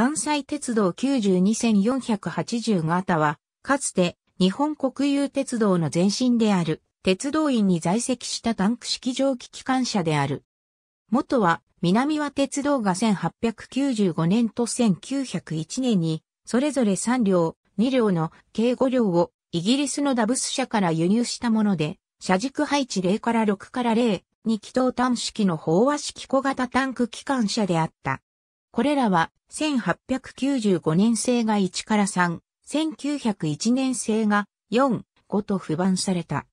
関西鉄道92線480型は、かつて日本国有鉄道の前身である、鉄道院に在籍したタンク式蒸気機関車である。元は、南は鉄道が1895年と1901年に、それぞれ3両、2両の計5両をイギリスのダブス社から輸入したもので、車軸配置0から6から0、2気筒端式の飽和式小型タンク機関車であった。これらは1895年製が1から3、1901年製が4、5と不番された。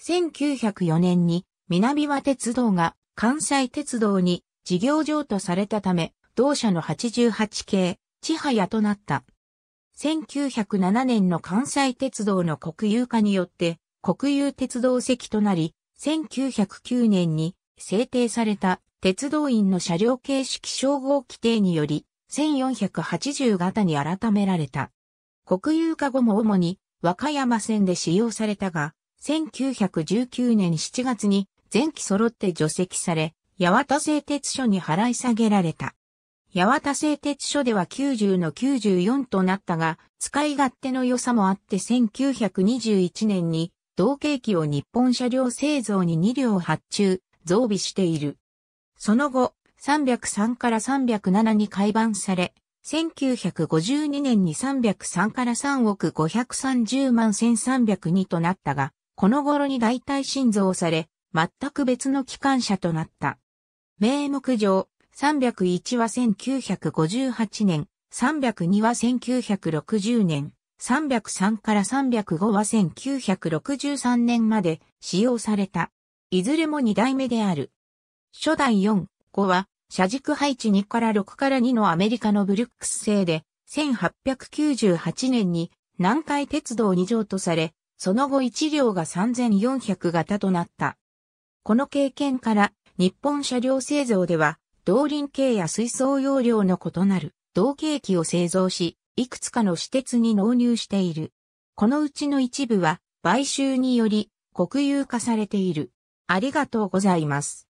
1904年に南和鉄道が関西鉄道に事業譲渡されたため、同社の88系、千早となった。1907年の関西鉄道の国有化によって、国有鉄道席となり、1909年に制定された鉄道員の車両形式称号規定により、1480型に改められた。国有化後も主に和歌山線で使用されたが、1919年7月に前期揃って除籍され、八幡製鉄所に払い下げられた。八幡製鉄所では90の94となったが、使い勝手の良さもあって1921年に同系機を日本車両製造に2両発注、増備している。その後、303から307に改版され、1952年に303から3億530万1302となったが、この頃に大体新造され、全く別の機関車となった。名目上、301は1958年、302は1960年、303から305は1963年まで使用された。いずれも2代目である。初代4、5は、車軸配置2から6から2のアメリカのブルックス製で、1898年に南海鉄道2乗とされ、その後1両が3400型となった。この経験から、日本車両製造では、動輪系や水槽容量の異なる同型機を製造し、いくつかの私鉄に納入している。このうちの一部は、買収により、国有化されている。ありがとうございます。